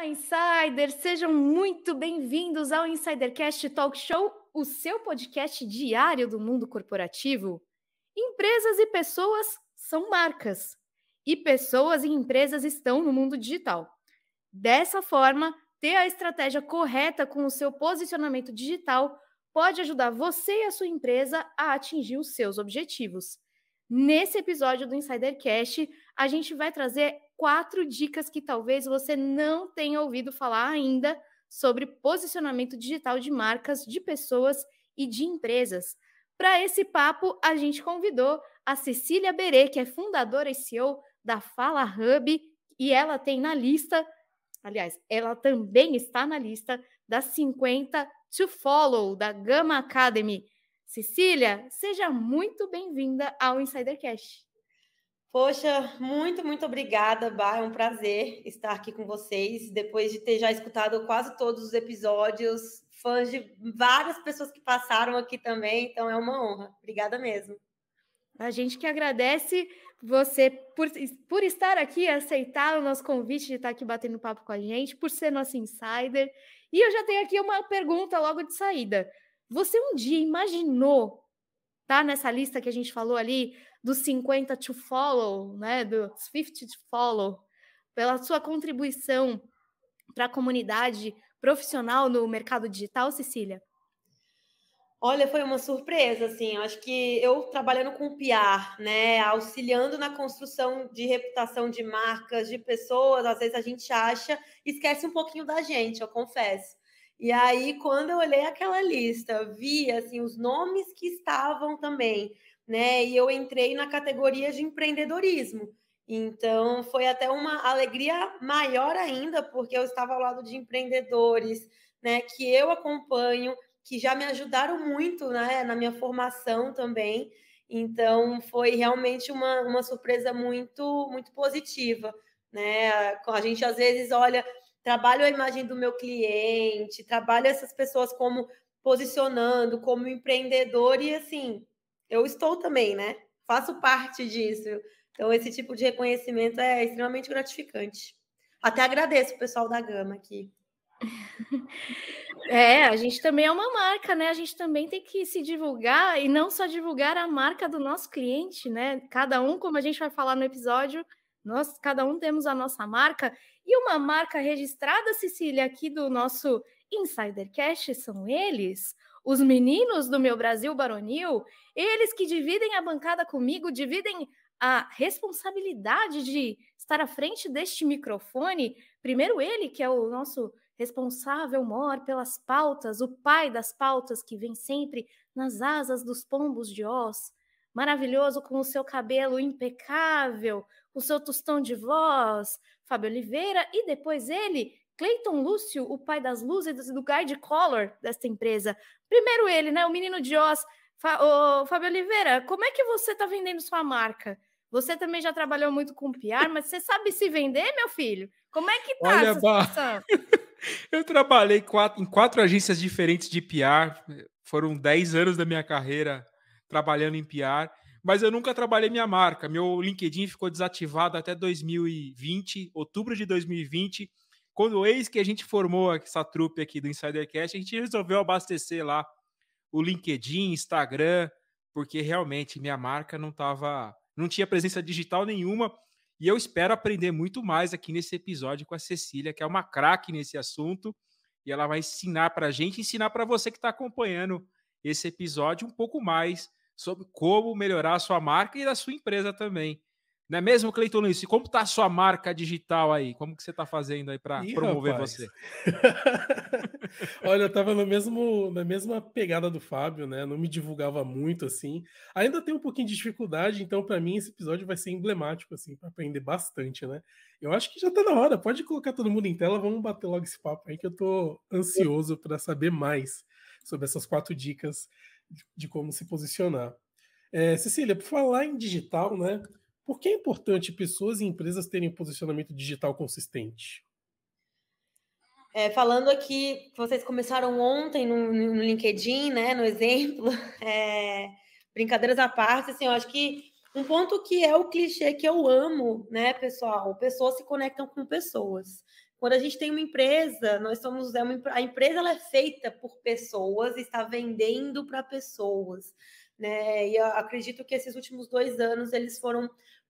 Olá, insiders! Sejam muito bem-vindos ao Insidercast Talk Show, o seu podcast diário do mundo corporativo. Empresas e pessoas são marcas, e pessoas e empresas estão no mundo digital. Dessa forma, ter a estratégia correta com o seu posicionamento digital pode ajudar você e a sua empresa a atingir os seus objetivos. Nesse episódio do Insidercast, a gente vai trazer quatro dicas que talvez você não tenha ouvido falar ainda sobre posicionamento digital de marcas, de pessoas e de empresas. Para esse papo, a gente convidou a Cecília Berê, que é fundadora e CEO da Fala Hub, e ela tem na lista, aliás, ela também está na lista das 50 to follow da Gama Academy. Cecília, seja muito bem-vinda ao Insidercast. Poxa, muito, muito obrigada, Bah. É um prazer estar aqui com vocês. Depois de ter já escutado quase todos os episódios, fãs de várias pessoas que passaram aqui também, então é uma honra. Obrigada mesmo. A gente que agradece você por, por estar aqui, aceitar o nosso convite de estar aqui batendo papo com a gente, por ser nosso insider. E eu já tenho aqui uma pergunta logo de saída. Você um dia imaginou tá nessa lista que a gente falou ali, dos 50 to follow, né, dos 50 to follow, pela sua contribuição para a comunidade profissional no mercado digital, Cecília? Olha, foi uma surpresa, assim. Eu acho que eu trabalhando com PR, né, auxiliando na construção de reputação de marcas, de pessoas, às vezes a gente acha, esquece um pouquinho da gente, eu confesso. E aí, quando eu olhei aquela lista, vi assim os nomes que estavam também né? E eu entrei na categoria de empreendedorismo. Então, foi até uma alegria maior ainda, porque eu estava ao lado de empreendedores, né, que eu acompanho, que já me ajudaram muito, né, na minha formação também. Então, foi realmente uma, uma surpresa muito muito positiva, né? A gente às vezes olha, trabalho a imagem do meu cliente, trabalho essas pessoas como posicionando, como empreendedor e assim, eu estou também, né? Faço parte disso. Então, esse tipo de reconhecimento é extremamente gratificante. Até agradeço o pessoal da Gama aqui. É, a gente também é uma marca, né? A gente também tem que se divulgar e não só divulgar a marca do nosso cliente, né? Cada um, como a gente vai falar no episódio, nós cada um temos a nossa marca e uma marca registrada, Cecília, aqui do nosso Insidercast são eles, os meninos do meu Brasil Baronil, eles que dividem a bancada comigo, dividem a responsabilidade de estar à frente deste microfone. Primeiro, ele, que é o nosso responsável maior pelas pautas, o pai das pautas que vem sempre nas asas dos pombos de Oz, maravilhoso com o seu cabelo impecável, o seu tostão de voz, Fábio Oliveira, e depois ele, Clayton Lúcio, o pai das luzes do guide color desta empresa. Primeiro ele, né? O menino de Oz. Fa Fábio Oliveira, como é que você está vendendo sua marca? Você também já trabalhou muito com PR, mas você sabe se vender, meu filho? Como é que tá Olha, essa situação? Eu trabalhei quatro, em quatro agências diferentes de PR. Foram dez anos da minha carreira trabalhando em PR, mas eu nunca trabalhei minha marca. Meu LinkedIn ficou desativado até 2020, outubro de 2020 quando eis que a gente formou essa trupe aqui do Insidercast, a gente resolveu abastecer lá o LinkedIn, Instagram, porque realmente minha marca não tava, não tinha presença digital nenhuma. E eu espero aprender muito mais aqui nesse episódio com a Cecília, que é uma craque nesse assunto, e ela vai ensinar para a gente, ensinar para você que está acompanhando esse episódio um pouco mais sobre como melhorar a sua marca e da sua empresa também. Não é mesmo, Cleiton Luiz? Como está a sua marca digital aí? Como que você está fazendo aí para promover rapaz. você? Olha, eu estava na mesma pegada do Fábio, né? Não me divulgava muito assim. Ainda tenho um pouquinho de dificuldade, então para mim esse episódio vai ser emblemático assim, para aprender bastante, né? Eu acho que já está na hora. Pode colocar todo mundo em tela, vamos bater logo esse papo aí que eu estou ansioso para saber mais sobre essas quatro dicas de como se posicionar. É, Cecília, por falar em digital, né? Por que é importante pessoas e empresas terem um posicionamento digital consistente? É, falando aqui, vocês começaram ontem no, no LinkedIn, né, no exemplo, é, brincadeiras à parte, assim, eu acho que um ponto que é o clichê que eu amo, né, pessoal, pessoas se conectam com pessoas. Quando a gente tem uma empresa, nós somos é uma, a empresa ela é feita por pessoas, está vendendo para pessoas, né? E eu acredito que esses últimos dois anos eles foram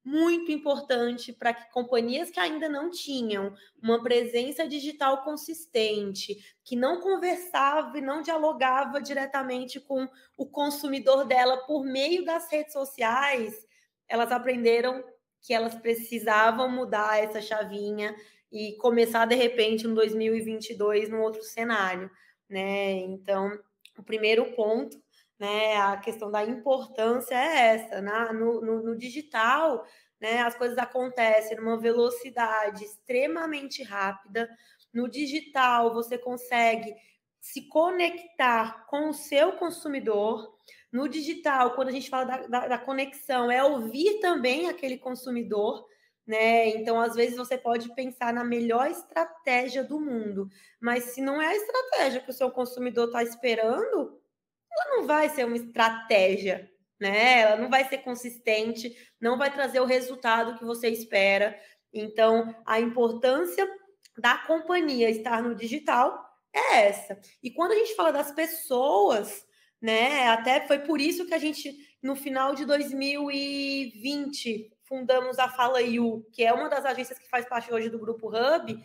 muito importante para que companhias que ainda não tinham uma presença digital consistente, que não conversava e não dialogava diretamente com o consumidor dela por meio das redes sociais, elas aprenderam que elas precisavam mudar essa chavinha e começar de repente um 2022 num outro cenário, né? Então, o primeiro ponto né? A questão da importância é essa. Né? Ah, no, no, no digital, né, as coisas acontecem numa velocidade extremamente rápida. No digital, você consegue se conectar com o seu consumidor. No digital, quando a gente fala da, da, da conexão, é ouvir também aquele consumidor. Né? Então, às vezes, você pode pensar na melhor estratégia do mundo, mas se não é a estratégia que o seu consumidor está esperando, ela não vai ser uma estratégia, né? Ela não vai ser consistente, não vai trazer o resultado que você espera. Então, a importância da companhia estar no digital é essa. E quando a gente fala das pessoas, né? Até foi por isso que a gente, no final de 2020, fundamos a Fala You, que é uma das agências que faz parte hoje do grupo Hub,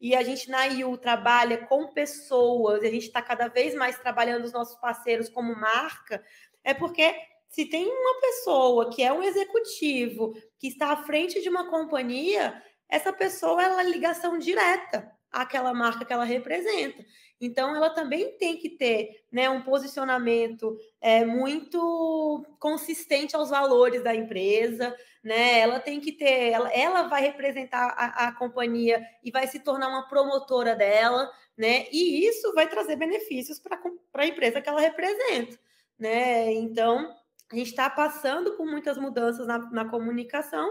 e a gente na IU trabalha com pessoas, e a gente está cada vez mais trabalhando os nossos parceiros como marca, é porque se tem uma pessoa que é um executivo, que está à frente de uma companhia, essa pessoa ela é ligação direta aquela marca que ela representa. Então, ela também tem que ter né, um posicionamento é, muito consistente aos valores da empresa, né? Ela tem que ter, ela, ela vai representar a, a, companhia e vai se tornar uma promotora dela, né? E isso vai trazer benefícios para a empresa que ela representa, né? Então, a gente está passando por muitas mudanças na, na comunicação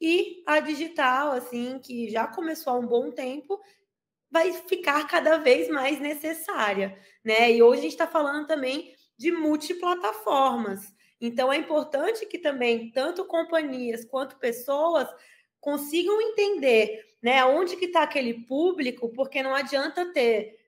e a digital, assim, que já começou há um bom tempo, vai ficar cada vez mais necessária, né? E hoje a gente está falando também de multiplataformas. Então é importante que também tanto companhias quanto pessoas consigam entender, né, onde que está aquele público, porque não adianta ter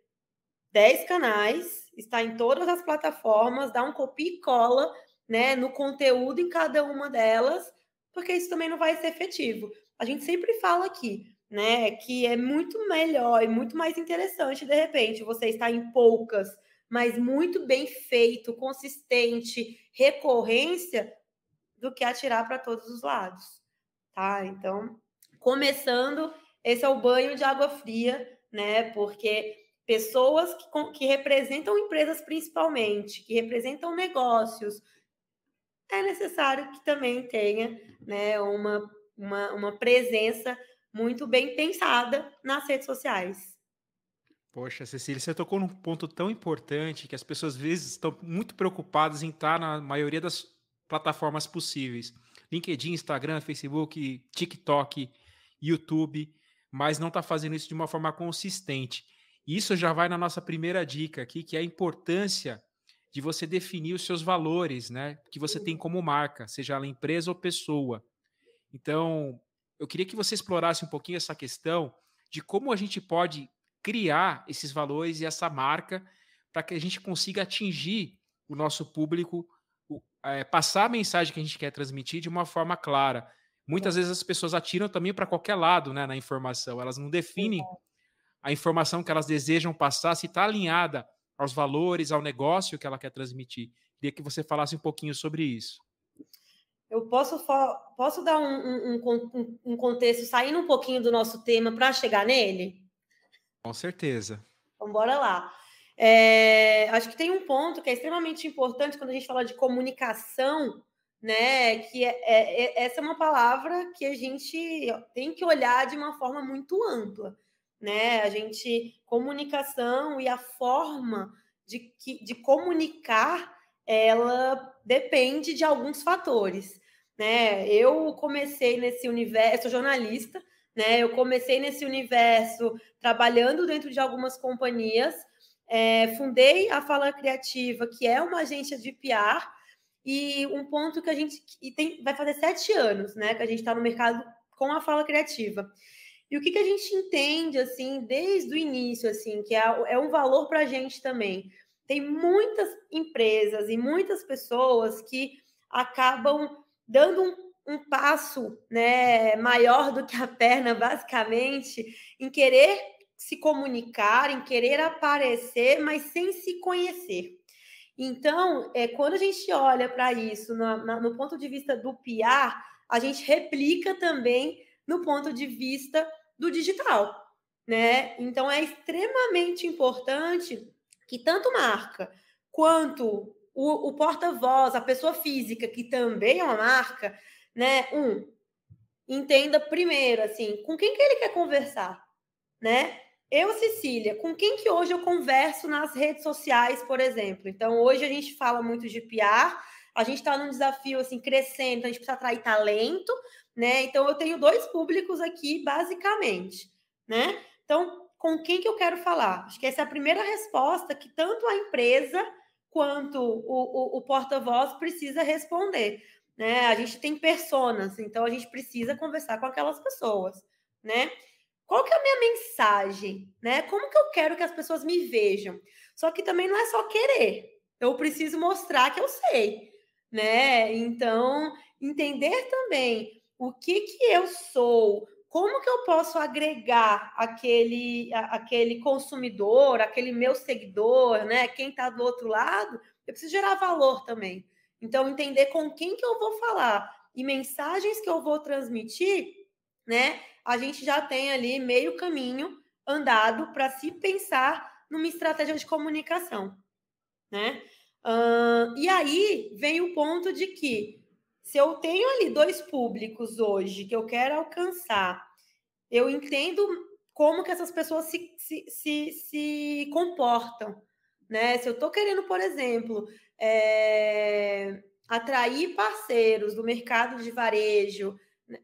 10 canais, está em todas as plataformas, dá um copia e cola, né, no conteúdo em cada uma delas, porque isso também não vai ser efetivo. A gente sempre fala aqui, né? Que é muito melhor e muito mais interessante, de repente, você está em poucas, mas muito bem feito, consistente, recorrência, do que atirar para todos os lados, tá? Então, começando, esse é o banho de água fria, né? Porque pessoas que, que representam empresas principalmente, que representam negócios, é necessário que também tenha, né, uma, uma, uma presença muito bem pensada nas redes sociais. Poxa, Cecília, você tocou num ponto tão importante que as pessoas às vezes estão muito preocupadas em estar na maioria das plataformas possíveis. LinkedIn, Instagram, Facebook, TikTok, YouTube, mas não está fazendo isso de uma forma consistente. Isso já vai na nossa primeira dica aqui, que é a importância de você definir os seus valores, né? Que você tem como marca, seja ela empresa ou pessoa. Então, eu queria que você explorasse um pouquinho essa questão de como a gente pode criar esses valores e essa marca para que a gente consiga atingir o nosso público, o, é, passar a mensagem que a gente quer transmitir de uma forma clara. Muitas vezes as pessoas atiram também para qualquer lado né, na informação, elas não definem a informação que elas desejam passar, se está alinhada aos valores, ao negócio que ela quer transmitir. Queria que você falasse um pouquinho sobre isso. Eu posso, posso dar um, um, um, um contexto, saindo um pouquinho do nosso tema para chegar nele? Com certeza. Então, bora lá. É, acho que tem um ponto que é extremamente importante quando a gente fala de comunicação, né? Que é, é, é, essa é uma palavra que a gente tem que olhar de uma forma muito ampla, né? A gente comunicação e a forma de, que, de comunicar ela depende de alguns fatores. Né? Eu comecei nesse universo, sou jornalista, né? Eu comecei nesse universo trabalhando dentro de algumas companhias, é, fundei a Fala Criativa, que é uma agência de PR, e um ponto que a gente e tem, vai fazer sete anos, né? Que a gente está no mercado com a Fala Criativa. E o que, que a gente entende, assim, desde o início, assim, que é, é um valor para a gente também tem muitas empresas e muitas pessoas que acabam dando um, um passo né, maior do que a perna, basicamente, em querer se comunicar, em querer aparecer, mas sem se conhecer. Então, é, quando a gente olha para isso no ponto de vista do PR, a gente replica também no ponto de vista do digital, né? Então, é extremamente importante que tanto marca quanto o, o porta-voz, a pessoa física, que também é uma marca, né? Um, entenda primeiro, assim, com quem que ele quer conversar, né? Eu, Cecília, com quem que hoje eu converso nas redes sociais, por exemplo? Então, hoje a gente fala muito de PR, a gente está num desafio, assim, crescendo, então a gente precisa atrair talento, né? Então, eu tenho dois públicos aqui, basicamente, né? Então, com quem que eu quero falar? Acho que essa é a primeira resposta que tanto a empresa quanto o, o, o porta-voz precisa responder. Né? A gente tem personas, então a gente precisa conversar com aquelas pessoas, né? Qual que é a minha mensagem, né? Como que eu quero que as pessoas me vejam? Só que também não é só querer. Eu preciso mostrar que eu sei, né? Então, entender também o que que eu sou, como que eu posso agregar aquele, aquele consumidor, aquele meu seguidor, né? Quem está do outro lado, eu preciso gerar valor também. Então, entender com quem que eu vou falar e mensagens que eu vou transmitir, né? A gente já tem ali meio caminho andado para se pensar numa estratégia de comunicação, né? Uh, e aí vem o ponto de que se eu tenho ali dois públicos hoje que eu quero alcançar, eu entendo como que essas pessoas se, se, se, se comportam. Né? Se eu estou querendo, por exemplo, é, atrair parceiros do mercado de varejo, né?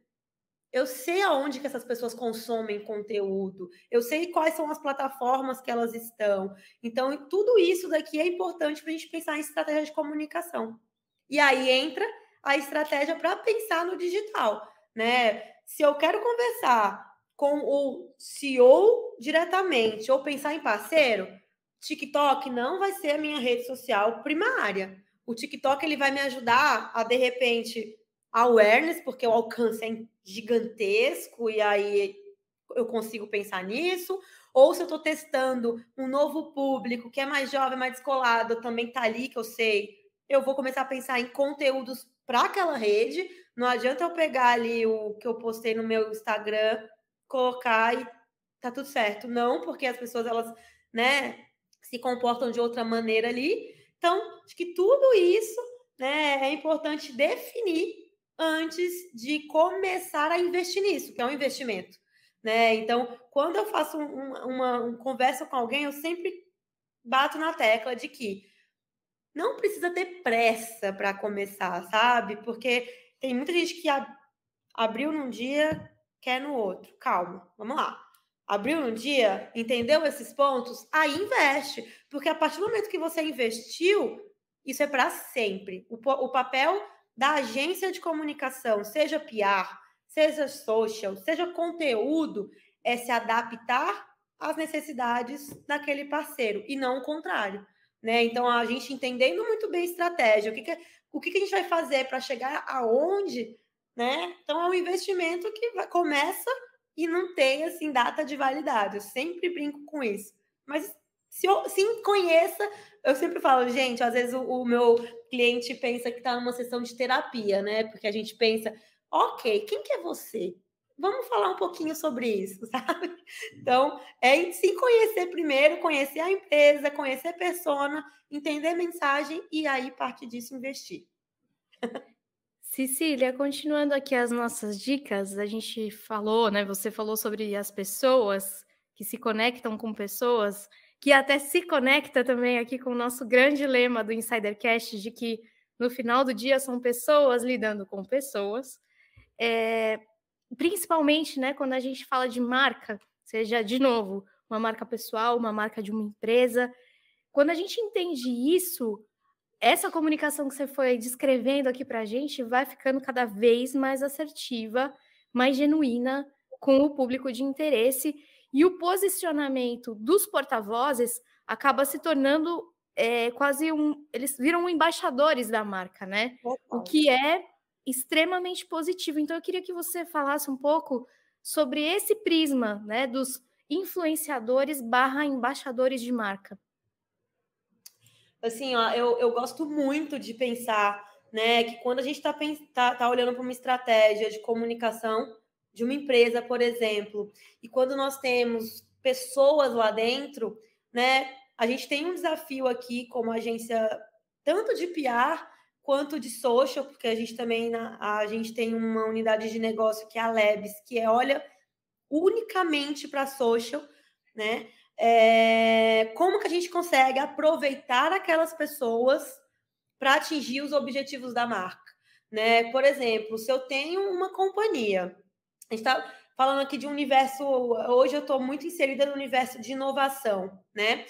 eu sei aonde que essas pessoas consomem conteúdo, eu sei quais são as plataformas que elas estão. Então, tudo isso daqui é importante para a gente pensar em estratégia de comunicação. E aí entra a estratégia para pensar no digital, né? Se eu quero conversar com o CEO diretamente ou pensar em parceiro, TikTok não vai ser a minha rede social primária. O TikTok ele vai me ajudar a de repente awareness, porque o alcance é gigantesco e aí eu consigo pensar nisso. Ou se eu estou testando um novo público que é mais jovem, mais descolado, também tá ali que eu sei, eu vou começar a pensar em conteúdos para aquela rede. Não adianta eu pegar ali o que eu postei no meu Instagram, colocar e tá tudo certo. Não, porque as pessoas elas, né, se comportam de outra maneira ali. Então, acho que tudo isso, né, é importante definir antes de começar a investir nisso, que é um investimento, né? Então, quando eu faço um, uma, uma conversa com alguém, eu sempre bato na tecla de que não precisa ter pressa para começar, sabe? Porque tem muita gente que ab abriu num dia, quer no outro. Calma, vamos lá. Abriu num dia, entendeu esses pontos? Aí investe, porque a partir do momento que você investiu, isso é para sempre. O, o papel da agência de comunicação, seja PR, seja social, seja conteúdo, é se adaptar às necessidades daquele parceiro e não o contrário. Né? Então, a gente entendendo muito bem a estratégia, o que, que é, o que, que a gente vai fazer para chegar aonde, né? Então, é um investimento que vai, começa e não tem, assim, data de validade. Eu sempre brinco com isso. Mas se, eu, se conheça, eu sempre falo, gente, às vezes o, o meu cliente pensa que está numa sessão de terapia, né? Porque a gente pensa, ok, quem que é você? Vamos falar um pouquinho sobre isso, sabe? Então, é se conhecer primeiro, conhecer a empresa, conhecer a persona, entender a mensagem e aí, parte disso, investir. Cecília, continuando aqui as nossas dicas, a gente falou, né? Você falou sobre as pessoas que se conectam com pessoas, que até se conecta também aqui com o nosso grande lema do Insidercast, de que no final do dia são pessoas lidando com pessoas. É, principalmente, né, quando a gente fala de marca, seja de novo, uma marca pessoal, uma marca de uma empresa, quando a gente entende isso, essa comunicação que você foi descrevendo aqui para a gente vai ficando cada vez mais assertiva, mais genuína com o público de interesse e o posicionamento dos porta-vozes acaba se tornando é, quase um. Eles viram embaixadores da marca, né? O que é extremamente positivo. Então, eu queria que você falasse um pouco sobre esse prisma né, dos influenciadores barra embaixadores de marca. Assim, ó, eu, eu gosto muito de pensar né, que quando a gente está tá, tá olhando para uma estratégia de comunicação de uma empresa, por exemplo, e quando nós temos pessoas lá dentro, né, a gente tem um desafio aqui como agência tanto de PR quanto de social, porque a gente também a gente tem uma unidade de negócio que é a Labs, que é, olha unicamente para social, né? É, como que a gente consegue aproveitar aquelas pessoas para atingir os objetivos da marca, né? Por exemplo, se eu tenho uma companhia, a gente está falando aqui de um universo, hoje eu estou muito inserida no universo de inovação, né?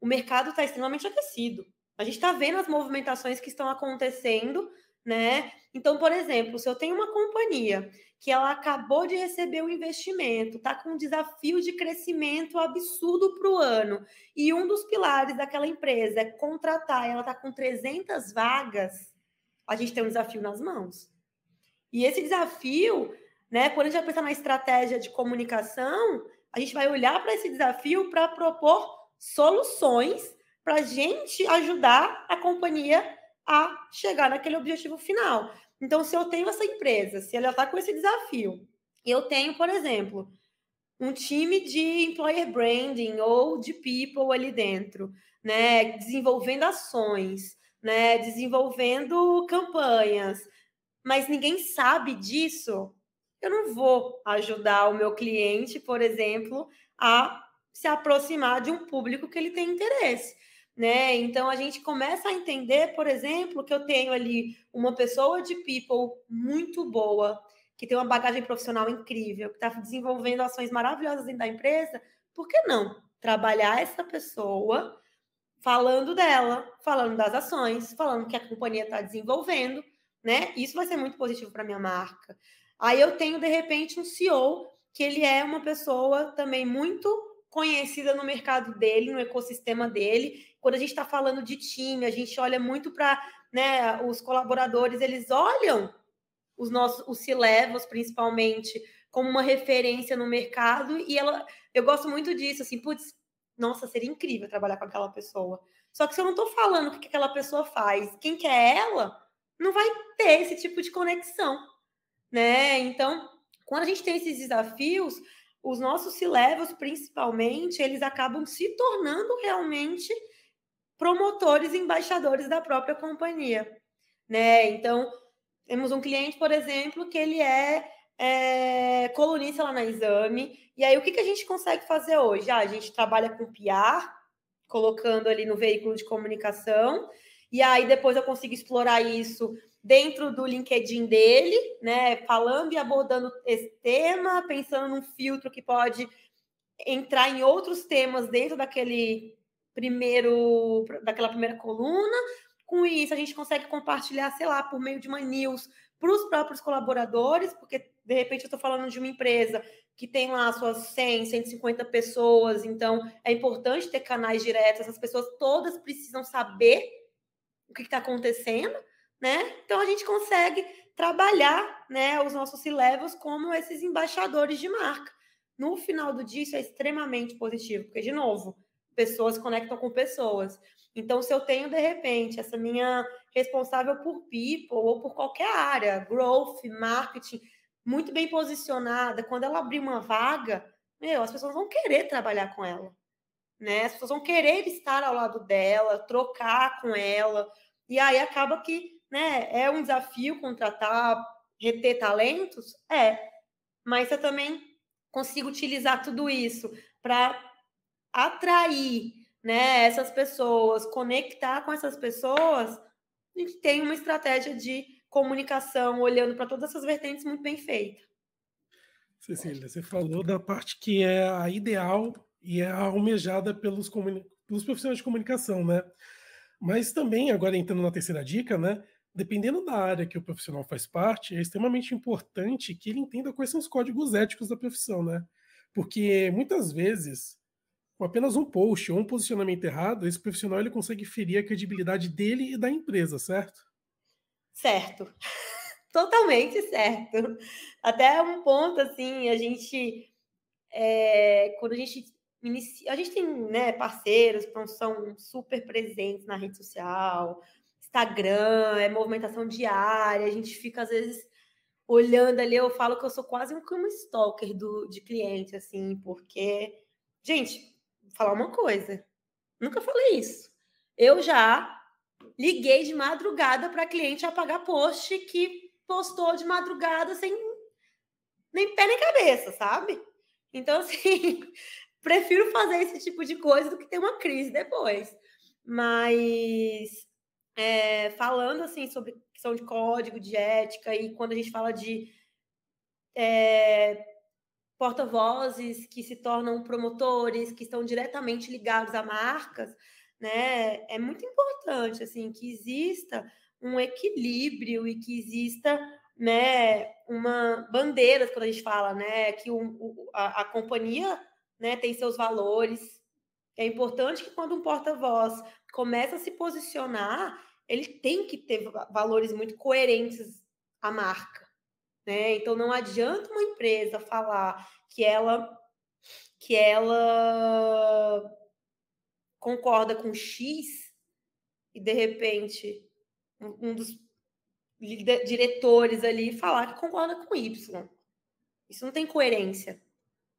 O mercado está extremamente aquecido, a gente está vendo as movimentações que estão acontecendo, né? Então, por exemplo, se eu tenho uma companhia que ela acabou de receber um investimento, está com um desafio de crescimento absurdo para o ano, e um dos pilares daquela empresa é contratar, ela está com 300 vagas, a gente tem um desafio nas mãos. E esse desafio, né, quando a gente vai pensar na estratégia de comunicação, a gente vai olhar para esse desafio para propor soluções para a gente ajudar a companhia a chegar naquele objetivo final. Então, se eu tenho essa empresa, se ela está com esse desafio, eu tenho, por exemplo, um time de employer branding ou de people ali dentro, né, desenvolvendo ações, né, desenvolvendo campanhas, mas ninguém sabe disso, eu não vou ajudar o meu cliente, por exemplo, a se aproximar de um público que ele tem interesse né? Então a gente começa a entender, por exemplo, que eu tenho ali uma pessoa de people muito boa, que tem uma bagagem profissional incrível, que está desenvolvendo ações maravilhosas dentro da empresa, por que não trabalhar essa pessoa falando dela, falando das ações, falando que a companhia está desenvolvendo, né? Isso vai ser muito positivo para minha marca. Aí eu tenho de repente um CEO que ele é uma pessoa também muito conhecida no mercado dele, no ecossistema dele, quando a gente está falando de time, a gente olha muito para né, os colaboradores, eles olham os nossos, os C-levels principalmente, como uma referência no mercado, e ela, eu gosto muito disso, assim, putz, nossa, seria incrível trabalhar com aquela pessoa. Só que se eu não estou falando o que aquela pessoa faz, quem que é ela, não vai ter esse tipo de conexão, né? Então, quando a gente tem esses desafios, os nossos C-levels, principalmente, eles acabam se tornando realmente promotores e embaixadores da própria companhia, né? Então, temos um cliente, por exemplo, que ele é, é colunista lá na Exame, e aí o que, que a gente consegue fazer hoje? Ah, a gente trabalha com PR, colocando ali no veículo de comunicação, e aí depois eu consigo explorar isso dentro do LinkedIn dele, né? Falando e abordando esse tema, pensando num filtro que pode entrar em outros temas dentro daquele primeiro daquela primeira coluna. Com isso, a gente consegue compartilhar, sei lá, por meio de uma news para os próprios colaboradores, porque de repente eu estou falando de uma empresa que tem lá suas 100, 150 pessoas, então é importante ter canais diretos, essas pessoas todas precisam saber o que está acontecendo, né? Então a gente consegue trabalhar né, os nossos levels como esses embaixadores de marca. No final do dia, isso é extremamente positivo, porque, de novo, pessoas conectam com pessoas. Então, se eu tenho, de repente, essa minha responsável por people ou por qualquer área, growth, marketing, muito bem posicionada, quando ela abrir uma vaga, meu, as pessoas vão querer trabalhar com ela. Né? As pessoas vão querer estar ao lado dela, trocar com ela. E aí acaba que né, é um desafio contratar, reter talentos? É. Mas eu também consigo utilizar tudo isso para atrair né, essas pessoas, conectar com essas pessoas, a gente tem uma estratégia de comunicação olhando para todas essas vertentes muito bem feita. Cecília, você falou da parte que é a ideal e é almejada pelos, pelos profissionais de comunicação, né? Mas também, agora entrando na terceira dica, né? Dependendo da área que o profissional faz parte, é extremamente importante que ele entenda quais são os códigos éticos da profissão, né? Porque muitas vezes com apenas um post ou um posicionamento errado, esse profissional ele consegue ferir a credibilidade dele e da empresa, certo? Certo. Totalmente certo. Até um ponto assim, a gente é, quando a gente inicia, a gente tem né, parceiros que são super presentes na rede social, Instagram, é movimentação diária, a gente fica às vezes olhando ali, eu falo que eu sou quase um, como stalker do, de cliente, assim, porque, gente, falar uma coisa. Nunca falei isso. Eu já liguei de madrugada para cliente apagar post que postou de madrugada sem nem pé nem cabeça, sabe? Então, assim, prefiro fazer esse tipo de coisa do que ter uma crise depois. Mas é, falando assim sobre questão de código, de ética, e quando a gente fala de é, porta-vozes que se tornam promotores, que estão diretamente ligados a marcas, né? É muito importante assim que exista um equilíbrio e que exista né, uma bandeira quando a gente fala, né, que o, o, a, a, companhia, né, tem seus valores. É importante que quando um porta-voz começa a se posicionar, ele tem que ter valores muito coerentes à marca, né? Então não adianta uma empresa falar que ela que ela concorda com X e de repente um dos diretores ali falar que concorda com Y. Isso não tem coerência,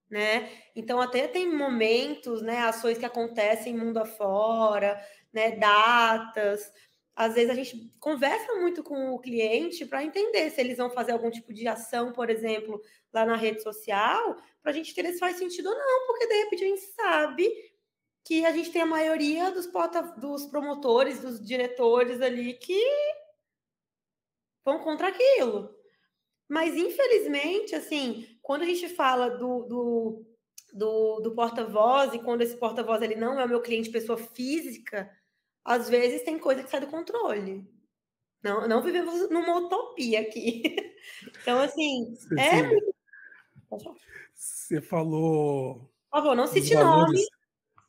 né? Então até tem momentos, né, ações que acontecem mundo afora, né, datas, às vezes a gente conversa muito com o cliente para entender se eles vão fazer algum tipo de ação, por exemplo, lá na rede social, para a gente entender se faz sentido ou não, porque de repente a gente sabe que a gente tem a maioria dos, porta, dos promotores, dos diretores ali que vão contra aquilo. Mas, infelizmente, assim, quando a gente fala do, do, do, do porta-voz e quando esse porta-voz ele não é o meu cliente pessoa física, às vezes tem coisa que sai do controle. Não, não vivemos numa utopia aqui. Então, assim, você, é Você falou. Por favor, não cite nome.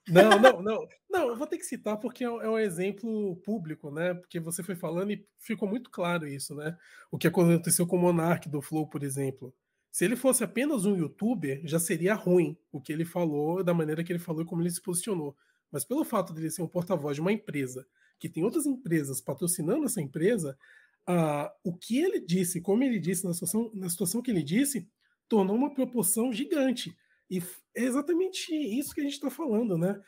Não, não, não. Não, eu vou ter que citar porque é, é um exemplo público, né? Porque você foi falando e ficou muito claro isso, né? O que aconteceu com o Monark do Flow, por exemplo. Se ele fosse apenas um youtuber, já seria ruim o que ele falou, da maneira que ele falou e como ele se posicionou. Mas pelo fato dele ser um porta-voz de uma empresa que tem outras empresas patrocinando essa empresa, uh, o que ele disse, como ele disse, na situação, na situação que ele disse, tornou uma proporção gigante. E é exatamente isso que a gente está falando, né?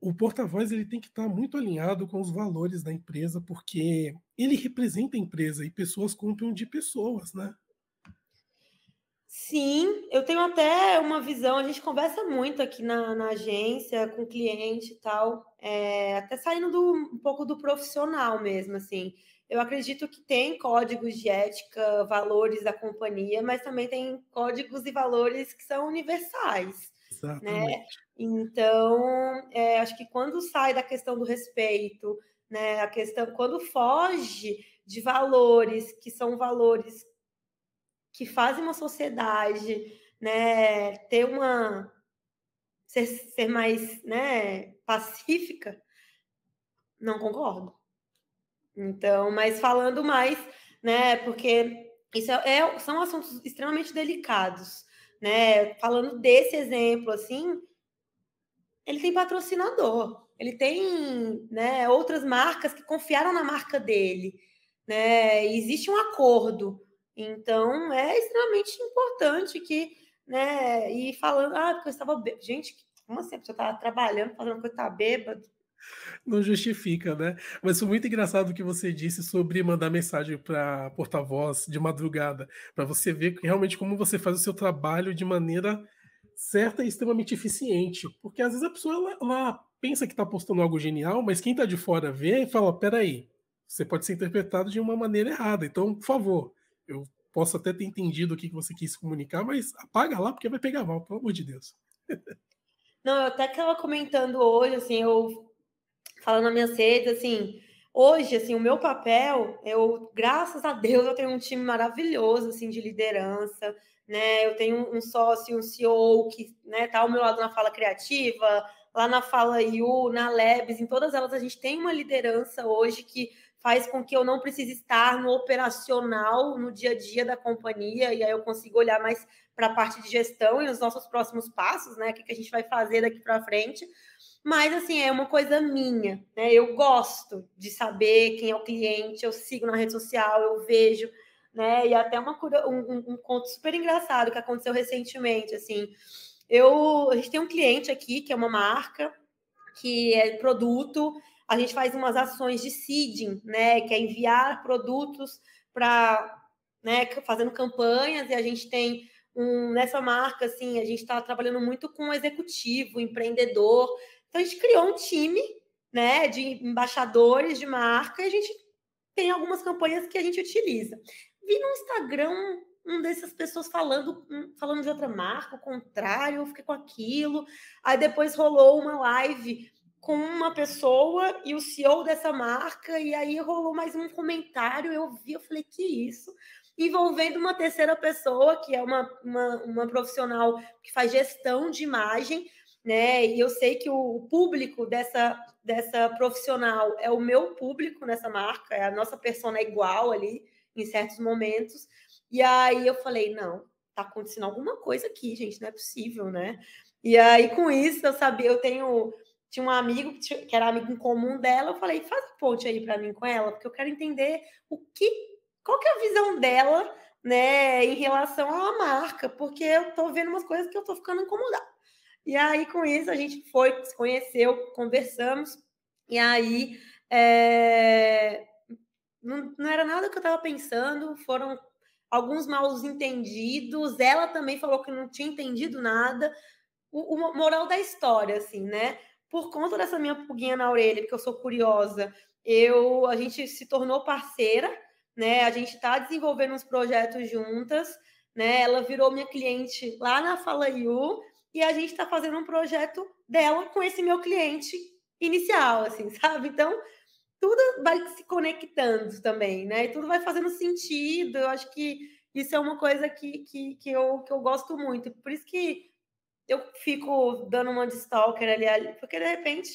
O porta-voz ele tem que estar tá muito alinhado com os valores da empresa, porque ele representa a empresa e pessoas compram de pessoas, né? Sim, eu tenho até uma visão, a gente conversa muito aqui na, na agência, com cliente e tal, é, até saindo do, um pouco do profissional mesmo, assim. Eu acredito que tem códigos de ética, valores da companhia, mas também tem códigos e valores que são universais. Né? Exatamente. Né? Então, é, acho que quando sai da questão do respeito, né, a questão quando foge de valores que são valores que fazem uma sociedade né, ter uma. ser, ser mais né, pacífica, não concordo. Então, mas falando mais, né, porque isso é, é, são assuntos extremamente delicados, né? Falando desse exemplo, assim, ele tem patrocinador, ele tem, né, outras marcas que confiaram na marca dele, né? Existe um acordo, então, é extremamente importante que, né, e falando, ah, porque eu estava bêbado. Gente, como assim? A pessoa estava tá trabalhando, fazendo coisa, estava tá bêbado. Não justifica, né? Mas foi muito engraçado o que você disse sobre mandar mensagem para porta-voz de madrugada, para você ver realmente como você faz o seu trabalho de maneira certa e extremamente eficiente. Porque às vezes a pessoa ela, ela pensa que está postando algo genial, mas quem está de fora vê e fala: peraí, você pode ser interpretado de uma maneira errada, então, por favor, eu posso até ter entendido o que você quis comunicar, mas apaga lá porque vai pegar mal, pelo amor de Deus. Não, eu até estava comentando hoje, assim, eu falando na minha sede assim, hoje, assim, o meu papel, eu, graças a Deus, eu tenho um time maravilhoso, assim, de liderança, né? Eu tenho um sócio, um CEO que, né, tá ao meu lado na fala criativa, lá na fala IU, na Labs, em todas elas a gente tem uma liderança hoje que faz com que eu não precise estar no operacional, no dia a dia da companhia, e aí eu consigo olhar mais para a parte de gestão e os nossos próximos passos, né? O que, que a gente vai fazer daqui para frente. Mas, assim, é uma coisa minha, né? Eu gosto de saber quem é o cliente, eu sigo na rede social, eu vejo, né? E até uma, um, um conto super engraçado que aconteceu recentemente, assim. Eu, a gente tem um cliente aqui, que é uma marca, que é produto, a gente faz umas ações de seeding, né? Que é enviar produtos para. Né, fazendo campanhas e a gente tem um, nessa marca, assim, a gente está trabalhando muito com executivo, empreendedor. Então, a gente criou um time né, de embaixadores de marca e a gente tem algumas campanhas que a gente utiliza. Vi no Instagram um, dessas pessoas falando, falando de outra marca, o contrário, eu fiquei com aquilo. Aí depois rolou uma live com uma pessoa e o CEO dessa marca, e aí rolou mais um comentário, eu vi, eu falei, que isso? Envolvendo uma terceira pessoa, que é uma, uma, uma profissional que faz gestão de imagem, né? E eu sei que o público dessa, dessa profissional é o meu público nessa marca, é a nossa persona é igual ali em certos momentos. E aí eu falei, não, tá acontecendo alguma coisa aqui, gente, não é possível, né? E aí com isso eu sabia, eu tenho tinha um amigo que, tinha, que era amigo em comum dela, eu falei, faz a ponte aí para mim com ela, porque eu quero entender o que, qual que é a visão dela, né, em relação à marca, porque eu tô vendo umas coisas que eu tô ficando incomodada. E aí, com isso, a gente foi, se conheceu, conversamos, e aí, é... não, não era nada que eu tava pensando, foram alguns maus entendidos, ela também falou que não tinha entendido nada, o, o, moral da história, assim, né? por conta dessa minha pulguinha na orelha, porque eu sou curiosa, eu a gente se tornou parceira, né? A gente está desenvolvendo uns projetos juntas, né? Ela virou minha cliente lá na Fala You e a gente está fazendo um projeto dela com esse meu cliente inicial, assim, sabe? Então tudo vai se conectando também, né? E tudo vai fazendo sentido. Eu acho que isso é uma coisa que, que, que, eu, que eu gosto muito. Por isso que eu fico dando uma de stalker ali, ali porque de repente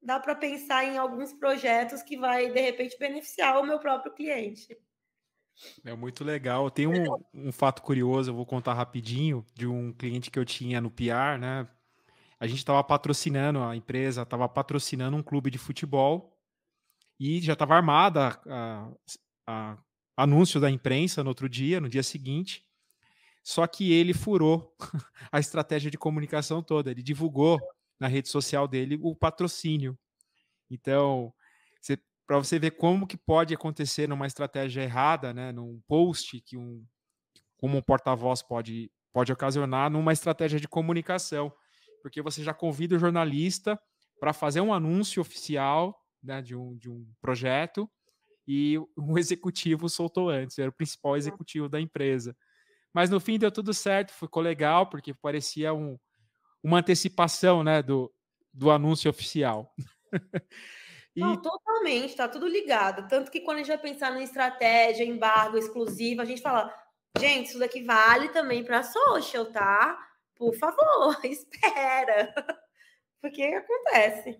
dá para pensar em alguns projetos que vai de repente beneficiar o meu próprio cliente. É muito legal. Tem um, um fato curioso, eu vou contar rapidinho, de um cliente que eu tinha no PR, né? A gente estava patrocinando, a empresa estava patrocinando um clube de futebol e já estava armada a, a, a, anúncio da imprensa no outro dia, no dia seguinte. Só que ele furou a estratégia de comunicação toda. Ele divulgou na rede social dele o patrocínio. Então, para você ver como que pode acontecer numa estratégia errada, né, num post que um como um porta-voz pode pode ocasionar numa estratégia de comunicação, porque você já convida o jornalista para fazer um anúncio oficial né, de, um, de um projeto e um executivo soltou antes, era o principal uhum. executivo da empresa. Mas no fim deu tudo certo, ficou legal, porque parecia um, uma antecipação né, do, do anúncio oficial. e... Não, totalmente, está tudo ligado. Tanto que quando a gente vai pensar em estratégia, embargo, exclusiva, a gente fala, gente, isso daqui vale também para social, tá? Por favor, espera. Porque acontece.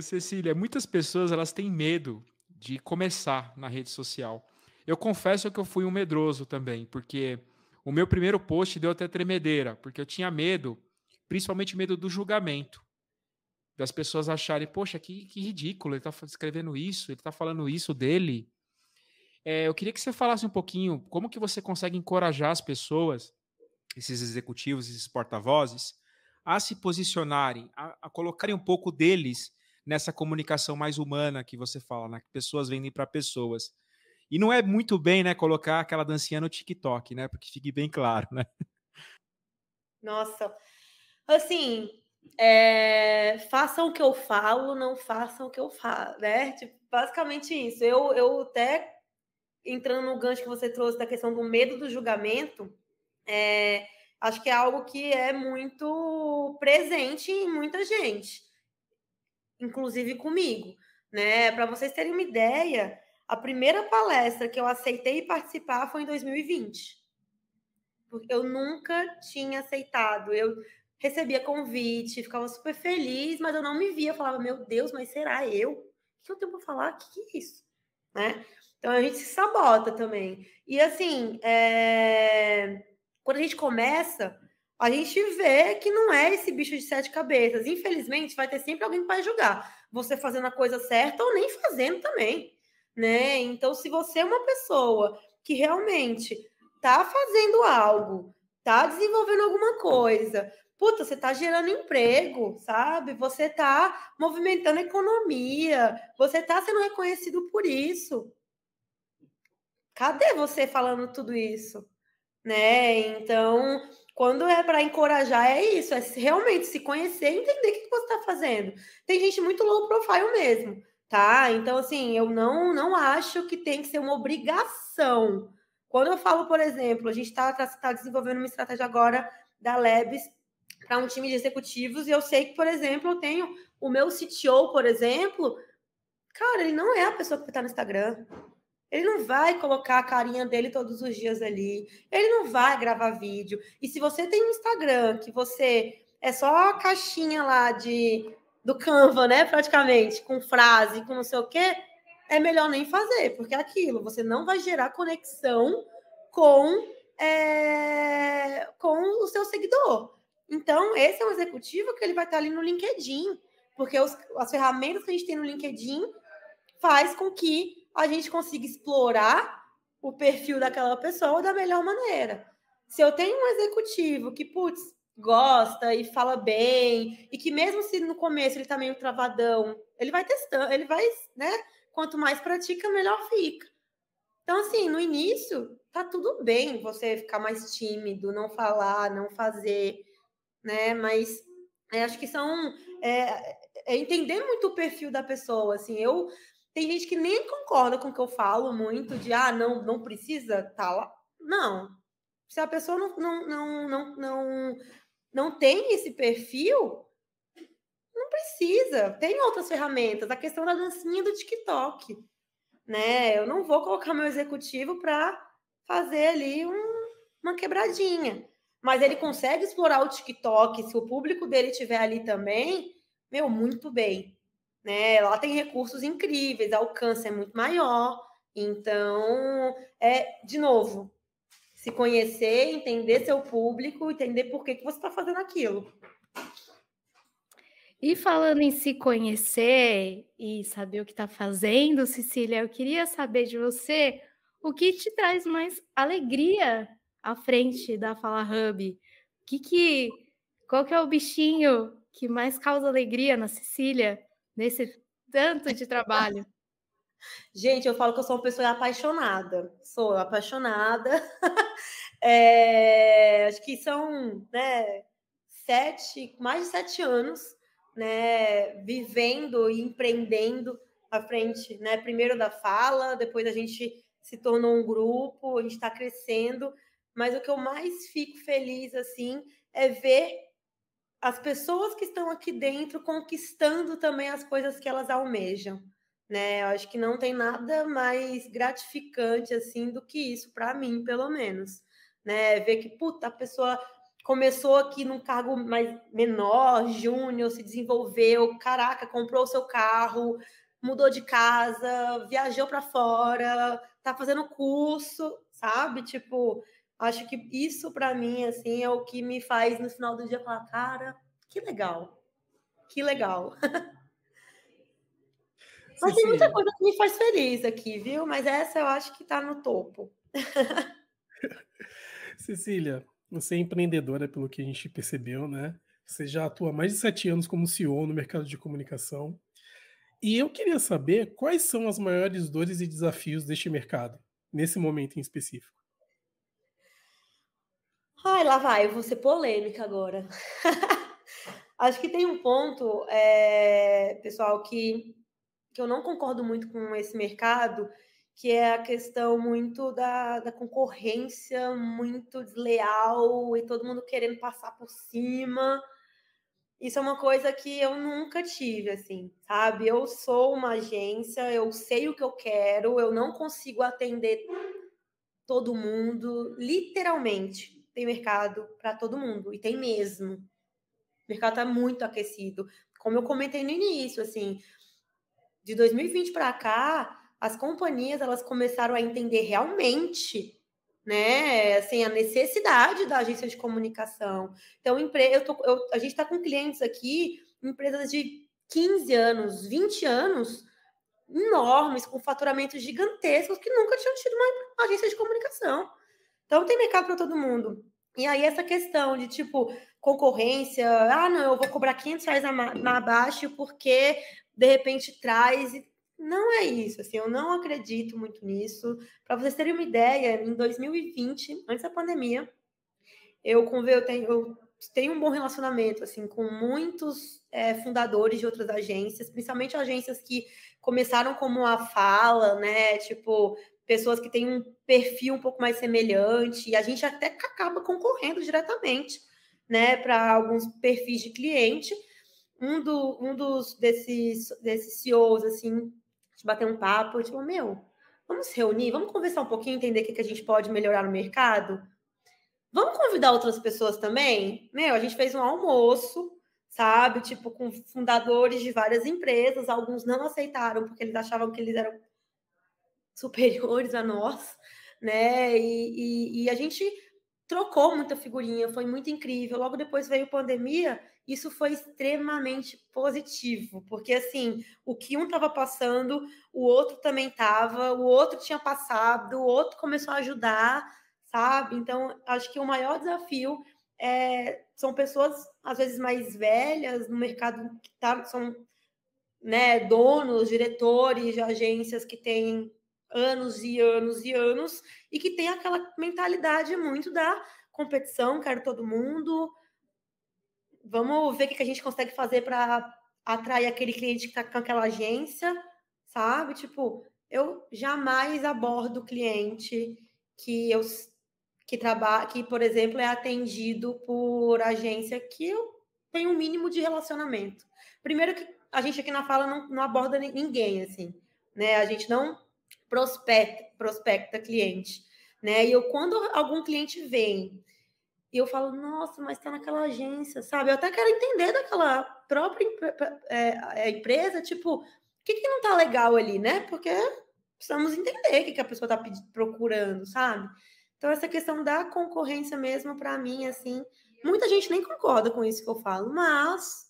Cecília, muitas pessoas elas têm medo de começar na rede social. Eu confesso que eu fui um medroso também, porque o meu primeiro post deu até tremedeira, porque eu tinha medo, principalmente medo do julgamento. Das pessoas acharem, poxa, que, que ridículo, ele está escrevendo isso, ele está falando isso dele. É, eu queria que você falasse um pouquinho como que você consegue encorajar as pessoas, esses executivos, esses porta-vozes, a se posicionarem, a, a, colocarem um pouco deles nessa comunicação mais humana que você fala, né? que pessoas vendem para pessoas. E não é muito bem, né, colocar aquela dancinha no TikTok, né? Porque fique bem claro, né? Nossa. Assim, é... façam o que eu falo, não façam o que eu falo, né? Tipo, basicamente isso. Eu, eu até, entrando no gancho que você trouxe da questão do medo do julgamento, é... acho que é algo que é muito presente em muita gente, inclusive comigo, né? Para vocês terem uma ideia, a primeira palestra que eu aceitei participar foi em 2020. Porque eu nunca tinha aceitado. Eu recebia convite, ficava super feliz, mas eu não me via. Eu falava, meu Deus, mas será eu? O que eu tenho para falar? O que é isso? Né? Então a gente se sabota também. E assim, é... quando a gente começa, a gente vê que não é esse bicho de sete cabeças. Infelizmente, vai ter sempre alguém que vai julgar. Você fazendo a coisa certa ou nem fazendo também né? Então, se você é uma pessoa que realmente tá fazendo algo, tá desenvolvendo alguma coisa, puta, você tá gerando emprego, sabe? Você tá movimentando a economia, você tá sendo reconhecido por isso. Cadê você falando tudo isso? Né? Então, quando é para encorajar, é isso, é realmente se conhecer e entender o que você está fazendo. Tem gente muito low profile mesmo, tá? Então, assim, eu não, não acho que tem que ser uma obrigação. Quando eu falo, por exemplo, a gente está tá, tá desenvolvendo uma estratégia agora da Labs para um time de executivos, e eu sei que, por exemplo, eu tenho o meu CTO, por exemplo, cara, ele não é a pessoa que está no Instagram. Ele não vai colocar a carinha dele todos os dias ali. Ele não vai gravar vídeo. E se você tem um Instagram que você é só a caixinha lá de do Canva, né? Praticamente, com frase, com não sei o quê, é melhor nem fazer, porque é aquilo, você não vai gerar conexão com, é, com o seu seguidor. Então, esse é um executivo que ele vai estar ali no LinkedIn, porque os, as ferramentas que a gente tem no LinkedIn faz com que a gente consiga explorar o perfil daquela pessoa da melhor maneira. Se eu tenho um executivo que, putz, gosta e fala bem, e que mesmo se no começo ele tá meio travadão, ele vai testando, ele vai, né? Quanto mais pratica, melhor fica. Então, assim, no início, tá tudo bem você ficar mais tímido, não falar, não fazer, né? Mas é, acho que são. É, é entender muito o perfil da pessoa, assim. Eu. Tem gente que nem concorda com o que eu falo muito, de ah, não, não precisa tá lá. Não. Se a pessoa não, não, não, não, não não tem esse perfil, não precisa. Tem outras ferramentas. A questão da dancinha do TikTok, né? Eu não vou colocar meu executivo para fazer ali um, uma quebradinha. Mas ele consegue explorar o TikTok, se o público dele estiver ali também, meu, muito bem. Né? Lá tem recursos incríveis, alcance é muito maior. Então, é de novo, se conhecer, entender seu público, entender por que, que você está fazendo aquilo. E falando em se conhecer e saber o que está fazendo, Cecília, eu queria saber de você o que te traz mais alegria à frente da Fala Hub. O que, que qual que é o bichinho que mais causa alegria na Cecília nesse tanto de trabalho? Gente, eu falo que eu sou uma pessoa apaixonada. Sou apaixonada. é, acho que são né, sete, mais de sete anos, né, vivendo e empreendendo à frente, né, primeiro da fala, depois a gente se tornou um grupo, a gente está crescendo. Mas o que eu mais fico feliz assim é ver as pessoas que estão aqui dentro conquistando também as coisas que elas almejam né? Eu acho que não tem nada mais gratificante assim do que isso para mim, pelo menos, né? Ver que puta, a pessoa começou aqui num cargo mais menor, júnior, se desenvolveu, caraca, comprou o seu carro, mudou de casa, viajou para fora, tá fazendo curso, sabe? Tipo, acho que isso para mim assim é o que me faz no final do dia falar, cara, que legal. Que legal. Mas tem muita coisa que me faz feliz aqui, viu? Mas essa eu acho que está no topo. Cecília, você é empreendedora, pelo que a gente percebeu, né? Você já atua há mais de sete anos como CEO no mercado de comunicação. E eu queria saber quais são as maiores dores e desafios deste mercado, nesse momento em específico. Ai, lá vai, eu vou ser polêmica agora. Acho que tem um ponto, é, pessoal, que que eu não concordo muito com esse mercado, que é a questão muito da, da concorrência, muito desleal e todo mundo querendo passar por cima. Isso é uma coisa que eu nunca tive, assim, sabe? Eu sou uma agência, eu sei o que eu quero, eu não consigo atender todo mundo, literalmente. Tem mercado para todo mundo e tem mesmo. O mercado está muito aquecido. Como eu comentei no início, assim, de 2020 para cá, as companhias elas começaram a entender realmente né, assim, a necessidade da agência de comunicação. Então, eu tô, eu, a gente está com clientes aqui, empresas de 15 anos, 20 anos, enormes, com faturamentos gigantescos, que nunca tinham tido uma agência de comunicação. Então, tem mercado para todo mundo. E aí, essa questão de, tipo, concorrência, ah, não, eu vou cobrar 500 reais na, na abaixo porque de repente traz. E não é isso, assim, eu não acredito muito nisso. Para vocês terem uma ideia, em 2020, antes da pandemia, eu, eu, tenho, eu tenho um bom relacionamento assim com muitos é, fundadores de outras agências, principalmente agências que começaram como a fala, né? Tipo, pessoas que têm um perfil um pouco mais semelhante, e a gente até acaba concorrendo diretamente, né, para alguns perfis de cliente um, do, um dos desses, desses CEOs, assim, de bater um papo, tipo, meu, vamos se reunir, vamos conversar um pouquinho, entender o que, que a gente pode melhorar no mercado. Vamos convidar outras pessoas também? Meu, a gente fez um almoço, sabe? Tipo, com fundadores de várias empresas, alguns não aceitaram, porque eles achavam que eles eram superiores a nós, né? E, e, e a gente trocou muita figurinha, foi muito incrível. Logo depois veio a pandemia, isso foi extremamente positivo, porque assim, o que um estava passando, o outro também estava, o outro tinha passado, o outro começou a ajudar, sabe? Então, acho que o maior desafio é, são pessoas, às vezes, mais velhas no mercado que tá, são né, donos, diretores de agências que têm anos e anos e anos e que tem aquela mentalidade muito da competição, quero todo mundo, vamos ver o que a gente consegue fazer para atrair aquele cliente que está com aquela agência, sabe? Tipo, eu jamais abordo cliente que eu que trabalha, que por exemplo é atendido por agência que eu tenho um mínimo de relacionamento. Primeiro que a gente aqui na fala não, não aborda ninguém assim, né? A gente não prospecta, prospecta cliente, né? E eu quando algum cliente vem e eu falo, nossa, mas tá naquela agência, sabe? Eu até quero entender daquela própria é, é, empresa, tipo, o que, que não tá legal ali, né? Porque precisamos entender o que, que a pessoa tá procurando, sabe? Então, essa questão da concorrência mesmo, para mim, assim, muita gente nem concorda com isso que eu falo, mas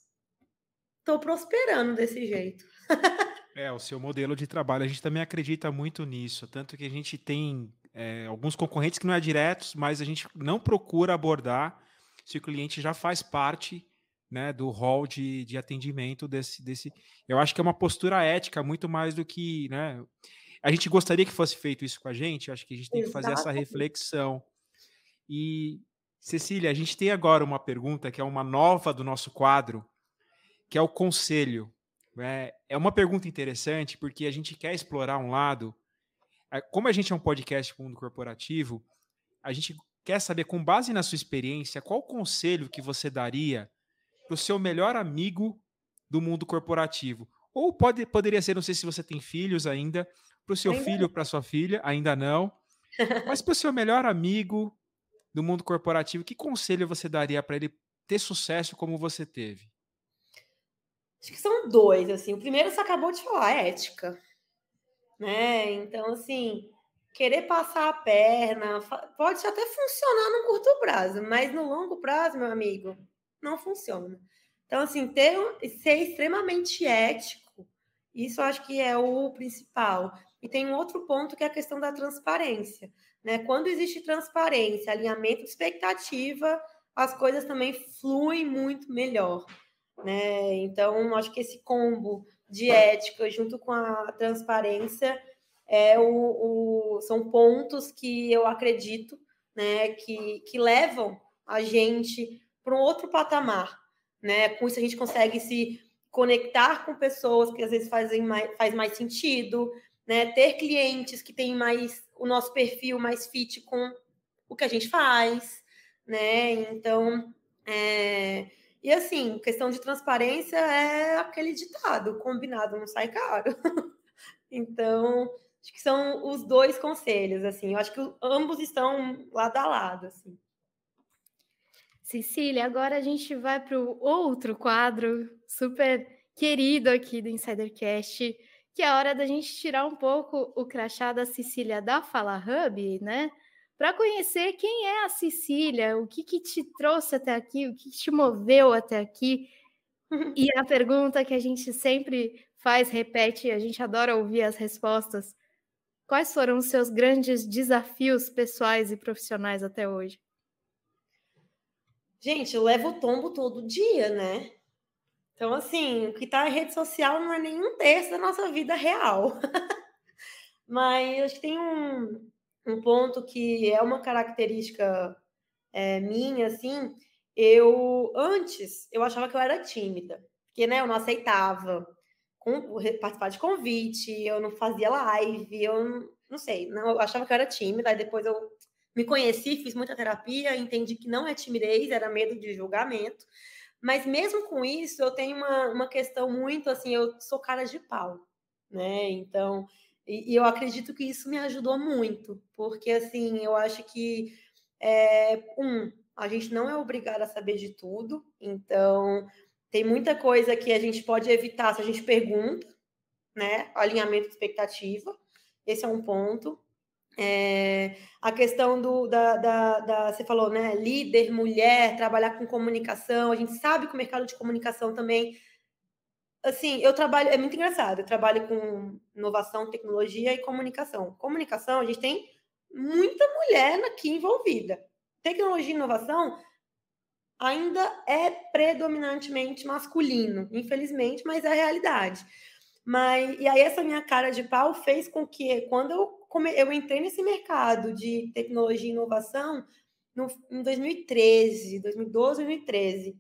tô prosperando desse jeito. é, o seu modelo de trabalho, a gente também acredita muito nisso, tanto que a gente tem é, alguns concorrentes que não é diretos, mas a gente não procura abordar se o cliente já faz parte né, do hall de, de atendimento desse, desse. Eu acho que é uma postura ética muito mais do que. Né, a gente gostaria que fosse feito isso com a gente, acho que a gente tem que fazer essa reflexão. E, Cecília, a gente tem agora uma pergunta que é uma nova do nosso quadro, que é o conselho. É, é uma pergunta interessante, porque a gente quer explorar um lado como a gente é um podcast para o mundo corporativo, a gente quer saber, com base na sua experiência, qual conselho que você daria para o seu melhor amigo do mundo corporativo? Ou pode, poderia ser, não sei se você tem filhos ainda, para o seu ainda. filho, para sua filha, ainda não. Mas para o seu melhor amigo do mundo corporativo, que conselho você daria para ele ter sucesso como você teve? Acho que são dois, assim. O primeiro você acabou de falar, é ética né? Uhum. Então, assim, querer passar a perna pode até funcionar no curto prazo, mas no longo prazo, meu amigo, não funciona. Então, assim, ter, ser extremamente ético, isso acho que é o principal. E tem um outro ponto que é a questão da transparência. Né? Quando existe transparência, alinhamento de expectativa, as coisas também fluem muito melhor. Né? Então, acho que esse combo de ética junto com a transparência é o, o, são pontos que eu acredito né, que, que levam a gente para um outro patamar. Né? Com isso a gente consegue se conectar com pessoas que às vezes fazem mais, faz mais sentido, né? ter clientes que têm mais o nosso perfil mais fit com o que a gente faz. Né? Então, é, e assim, questão de transparência é aquele ditado, combinado não sai caro. então, acho que são os dois conselhos, assim. Eu acho que ambos estão lado a lado, assim. Cecília, agora a gente vai para o outro quadro super querido aqui do Insidercast, que é a hora da gente tirar um pouco o crachá da Cecília da Fala Hub, né? para conhecer quem é a Cecília, o que, que te trouxe até aqui, o que, que te moveu até aqui. E a pergunta que a gente sempre faz, repete, a gente adora ouvir as respostas. Quais foram os seus grandes desafios pessoais e profissionais até hoje? Gente, eu levo tombo todo dia, né? Então, assim, o que está na rede social não é nenhum terço da nossa vida real. Mas acho que tem um, um ponto que é uma característica é, minha, assim, eu antes eu achava que eu era tímida, porque né, eu não aceitava participar de convite, eu não fazia live, eu não, não sei, não, eu achava que eu era tímida, aí depois eu me conheci, fiz muita terapia, entendi que não é timidez, era medo de julgamento. Mas mesmo com isso, eu tenho uma, uma questão muito assim, eu sou cara de pau, né? Então, e, e, eu acredito que isso me ajudou muito, porque assim, eu acho que é, um, a gente não é obrigado a saber de tudo, então tem muita coisa que a gente pode evitar se a gente pergunta, né? Alinhamento de expectativa, esse é um ponto. É, a questão do da, da, da, você falou, né? Líder, mulher, trabalhar com comunicação, a gente sabe que o mercado de comunicação também assim, eu trabalho, é muito engraçado, eu trabalho com inovação, tecnologia e comunicação. Comunicação, a gente tem muita mulher aqui envolvida. Tecnologia e inovação ainda é predominantemente masculino, infelizmente, mas é a realidade. Mas, e aí essa minha cara de pau fez com que, quando eu, come, eu entrei nesse mercado de tecnologia e inovação, no, em 2013, 2012, 2013,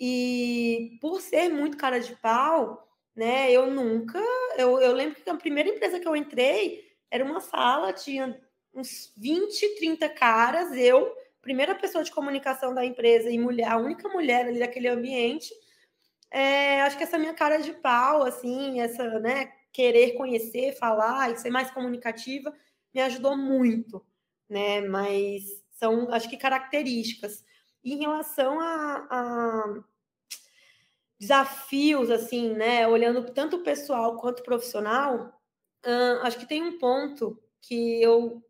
e por ser muito cara de pau, né, eu nunca. Eu, eu lembro que a primeira empresa que eu entrei era uma sala, tinha uns 20, 30 caras, eu, primeira pessoa de comunicação da empresa e mulher, a única mulher ali daquele ambiente. É, acho que essa minha cara de pau, assim, essa, né, querer conhecer, falar e ser mais comunicativa, me ajudou muito, né? Mas são, acho que, características em relação a, a, desafios, assim, né? Olhando tanto pessoal quanto profissional, acho que tem um ponto que eu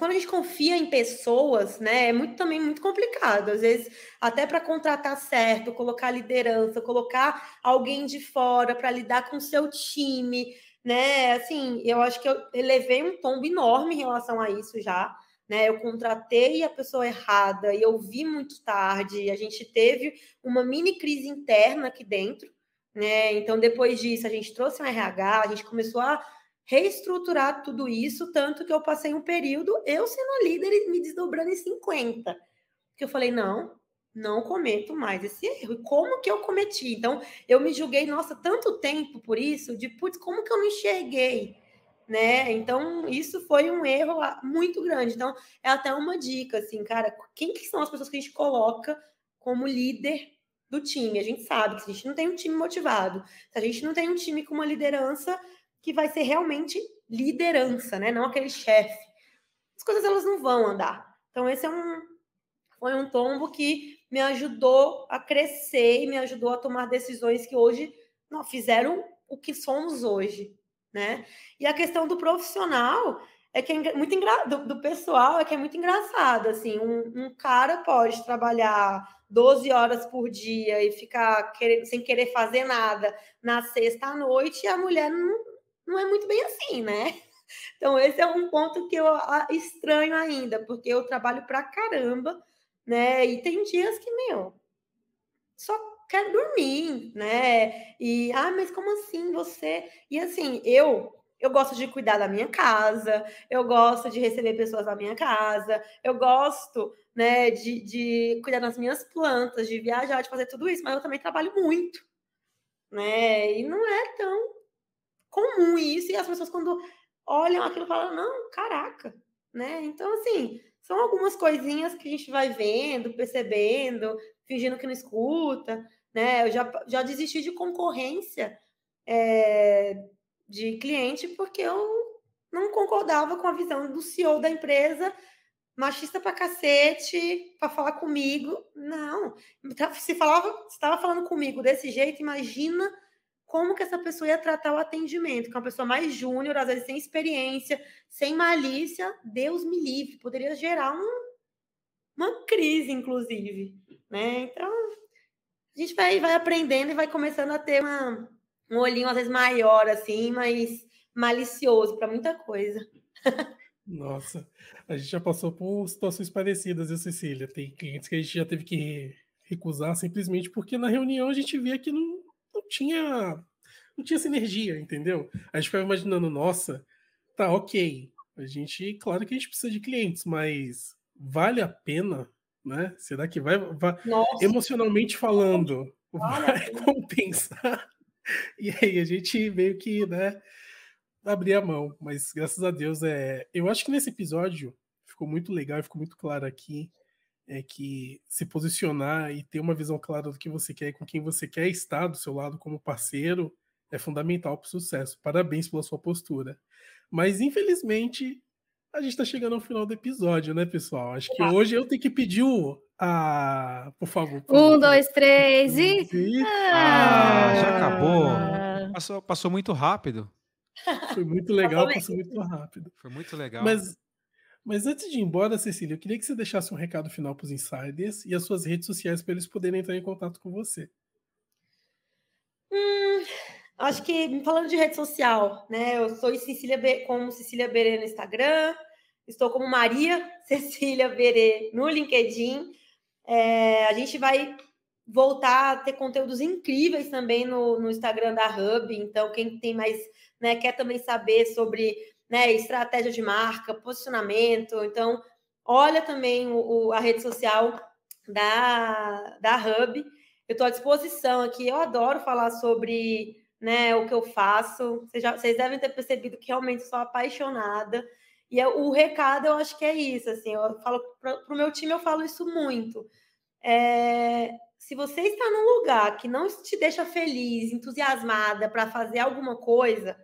quando a gente confia em pessoas, né, é muito também muito complicado. Às vezes, até para contratar certo, colocar liderança, colocar alguém de fora para lidar com o seu time, né? Assim, eu acho que eu levei um tombo enorme em relação a isso já né? Eu contratei a pessoa errada e eu vi muito tarde. A gente teve uma mini crise interna aqui dentro, né? Então depois disso a gente trouxe um RH, a gente começou a reestruturar tudo isso, tanto que eu passei um período eu sendo líder e me desdobrando em 50. Que eu falei, não, não cometo mais esse erro. E como que eu cometi? Então, eu me julguei, nossa, tanto tempo por isso, de putz, como que eu não enxerguei? né? Então, isso foi um erro ah, muito grande. Então, é até uma dica, assim, cara, quem que são as pessoas que a gente coloca como líder do time? A gente sabe que se a gente não tem um time motivado, se a gente não tem um time com uma liderança que vai ser realmente liderança, né? Não aquele chefe. As coisas, elas não vão andar. Então, esse é um... Foi um tombo que me ajudou a crescer e me ajudou a tomar decisões que hoje não fizeram o que somos hoje, né? E a questão do profissional é que é muito engra... do, pessoal é que é muito engraçado, assim, um, um, cara pode trabalhar 12 horas por dia e ficar querendo, sem querer fazer nada na sexta à noite, e a mulher não, não é muito bem assim, né? Então, esse é um ponto que eu estranho ainda, porque eu trabalho pra caramba, né? E tem dias que, meu, só quero dormir, né? E, ah, mas como assim você? E assim, eu eu gosto de cuidar da minha casa, eu gosto de receber pessoas na minha casa, eu gosto, né, de, de cuidar das minhas plantas, de viajar, de fazer tudo isso, mas eu também trabalho muito, né? E não é tão comum isso, e as pessoas quando olham aquilo falam, não, caraca, né? Então, assim, são algumas coisinhas que a gente vai vendo, percebendo, fingindo que não escuta, né? Eu já, já desisti de concorrência é, de cliente porque eu não concordava com a visão do CEO da empresa, machista pra cacete, pra falar comigo. Não, tá, se falava, estava falando comigo desse jeito, imagina como que essa pessoa ia tratar o atendimento, que é uma pessoa mais júnior, às vezes sem experiência, sem malícia, Deus me livre, poderia gerar um, uma crise, inclusive, né? Então, a gente vai, vai aprendendo e vai começando a ter uma, um olhinho às vezes maior, assim, mas malicioso para muita coisa. Nossa, a gente já passou por situações parecidas, viu, Cecília? Tem clientes que a gente já teve que recusar simplesmente porque na reunião a gente via que não, não tinha não tinha sinergia, entendeu? A gente ficava imaginando, nossa, tá ok. A gente, claro que a gente precisa de clientes, mas vale a pena né? Será que vai, vai emocionalmente falando, Olha, vai compensar? E aí a gente meio que, né, abrir a mão, mas graças a Deus é, eu acho que nesse episódio ficou muito legal, ficou muito claro aqui é que se posicionar e ter uma visão clara do que você quer e com quem você quer estar do seu lado como parceiro é fundamental para o sucesso. Parabéns pela sua postura. Mas infelizmente a gente está chegando ao final do episódio, né, pessoal? Acho que hoje eu tenho que pedir o. Ah, por favor. Por um, dois, três e. Ah, ah, já acabou. Ah. Passou, passou muito rápido. Foi muito legal, passou muito rápido. Foi muito legal. Mas, mas antes de ir embora, Cecília, eu queria que você deixasse um recado final para os insiders e as suas redes sociais para eles poderem entrar em contato com você. Hum, Acho que falando de rede social, né? Eu sou Cecília Be como Cecília Berê no Instagram, estou como Maria Cecília Berê no LinkedIn. É, a gente vai voltar a ter conteúdos incríveis também no, no Instagram da Hub. Então, quem tem mais, né, quer também saber sobre né, estratégia de marca, posicionamento. Então, olha também o, o, a rede social da, da Hub. Eu estou à disposição aqui. Eu adoro falar sobre né, o que eu faço. Vocês, já, vocês devem ter percebido que realmente sou apaixonada. E eu, o recado eu acho que é isso, assim, eu falo para o meu time eu falo isso muito. É, se você está num lugar que não te deixa feliz, entusiasmada para fazer alguma coisa,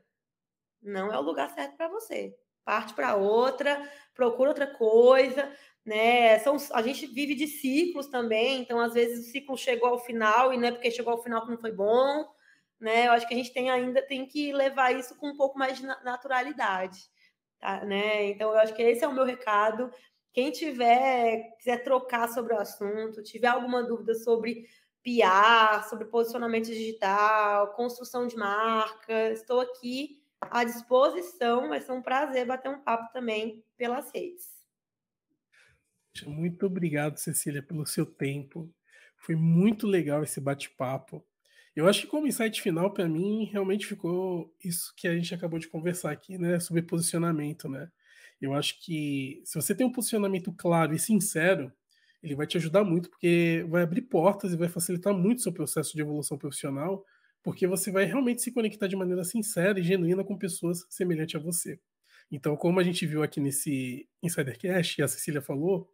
não é o lugar certo para você. Parte para outra, procura outra coisa, né? São, a gente vive de ciclos também, então às vezes o ciclo chegou ao final e não é porque chegou ao final que não foi bom né? Eu acho que a gente tem ainda tem que levar isso com um pouco mais de naturalidade, tá? Né? Então eu acho que esse é o meu recado. Quem tiver quiser trocar sobre o assunto, tiver alguma dúvida sobre PR, sobre posicionamento digital, construção de marca, estou aqui à disposição. Vai ser um prazer bater um papo também pelas redes. Muito obrigado, Cecília, pelo seu tempo. Foi muito legal esse bate-papo. Eu acho que como insight final para mim realmente ficou isso que a gente acabou de conversar aqui, né, sobre posicionamento, né? Eu acho que se você tem um posicionamento claro e sincero, ele vai te ajudar muito porque vai abrir portas e vai facilitar muito o seu processo de evolução profissional, porque você vai realmente se conectar de maneira sincera e genuína com pessoas semelhantes a você. Então, como a gente viu aqui nesse Insidercast, a Cecília falou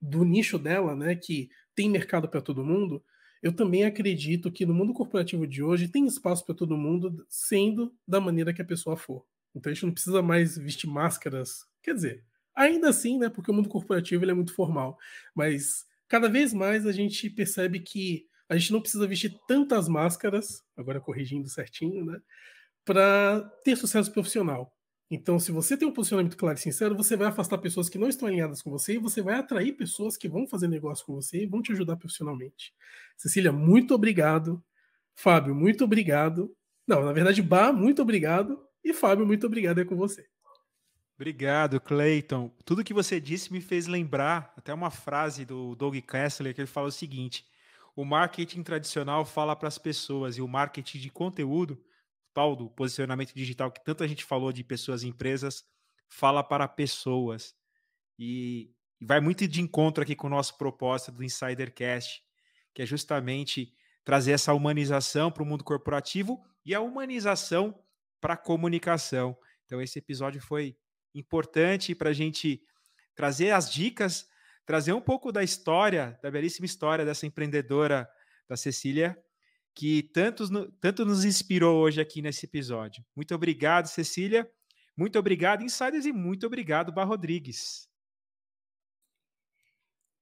do nicho dela, né, que tem mercado para todo mundo, eu também acredito que no mundo corporativo de hoje tem espaço para todo mundo, sendo da maneira que a pessoa for. Então a gente não precisa mais vestir máscaras. Quer dizer, ainda assim, né? Porque o mundo corporativo ele é muito formal. Mas cada vez mais a gente percebe que a gente não precisa vestir tantas máscaras, agora corrigindo certinho, né? Para ter sucesso profissional. Então, se você tem um posicionamento claro e sincero, você vai afastar pessoas que não estão alinhadas com você e você vai atrair pessoas que vão fazer negócio com você e vão te ajudar profissionalmente. Cecília, muito obrigado. Fábio, muito obrigado. Não, na verdade, Bah, muito obrigado. E Fábio, muito obrigado. É com você. Obrigado, Clayton. Tudo que você disse me fez lembrar até uma frase do Doug Kessler que ele fala o seguinte: o marketing tradicional fala para as pessoas e o marketing de conteúdo principal do posicionamento digital que tanta gente falou de pessoas e empresas, fala para pessoas. E, e vai muito de encontro aqui com o nosso propósito do Insidercast, que é justamente trazer essa humanização para o mundo corporativo e a humanização para a comunicação. Então, esse episódio foi importante para a gente trazer as dicas, trazer um pouco da história, da belíssima história dessa empreendedora da Cecília, que tanto nos inspirou hoje aqui nesse episódio. Muito obrigado, Cecília. Muito obrigado, Insiders, e muito obrigado, Bar Rodrigues.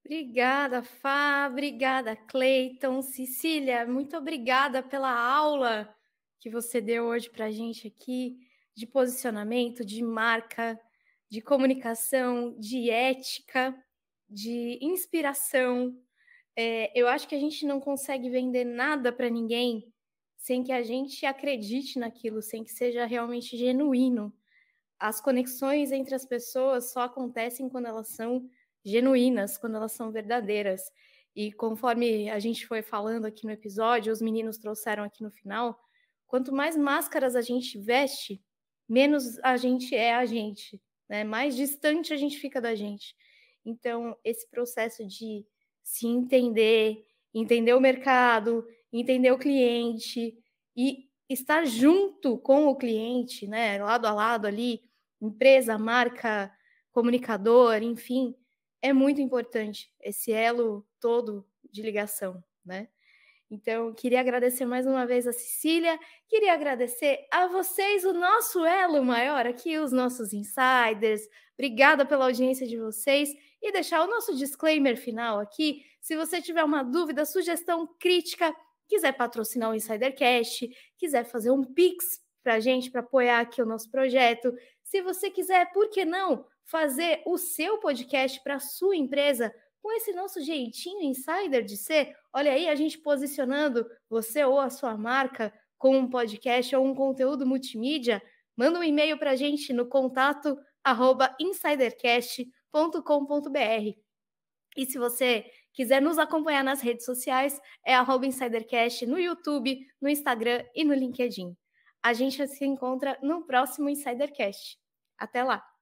Obrigada, Fá. Obrigada, Cleiton. Cecília, muito obrigada pela aula que você deu hoje para a gente aqui de posicionamento, de marca, de comunicação, de ética, de inspiração. É, eu acho que a gente não consegue vender nada para ninguém sem que a gente acredite naquilo, sem que seja realmente genuíno. As conexões entre as pessoas só acontecem quando elas são genuínas, quando elas são verdadeiras. E conforme a gente foi falando aqui no episódio, os meninos trouxeram aqui no final, quanto mais máscaras a gente veste, menos a gente é a gente, né? Mais distante a gente fica da gente. Então, esse processo de se entender, entender o mercado, entender o cliente e estar junto com o cliente, né, lado a lado ali, empresa, marca, comunicador, enfim, é muito importante esse elo todo de ligação, né? Então, queria agradecer mais uma vez a Cecília, queria agradecer a vocês o nosso elo maior aqui, os nossos insiders. Obrigada pela audiência de vocês e deixar o nosso disclaimer final aqui. Se você tiver uma dúvida, sugestão, crítica, quiser patrocinar o Insidercast, quiser fazer um pix para a gente, para apoiar aqui o nosso projeto. Se você quiser, por que não, fazer o seu podcast para a sua empresa com esse nosso jeitinho insider de ser? Olha aí, a gente posicionando você ou a sua marca com um podcast ou um conteúdo multimídia. Manda um e-mail para a gente no contato arroba insidercast.com insidercast.com.br. E se você quiser nos acompanhar nas redes sociais, é arroba insidercast no YouTube, no Instagram e no LinkedIn. A gente se encontra no próximo Insidercast. Até lá!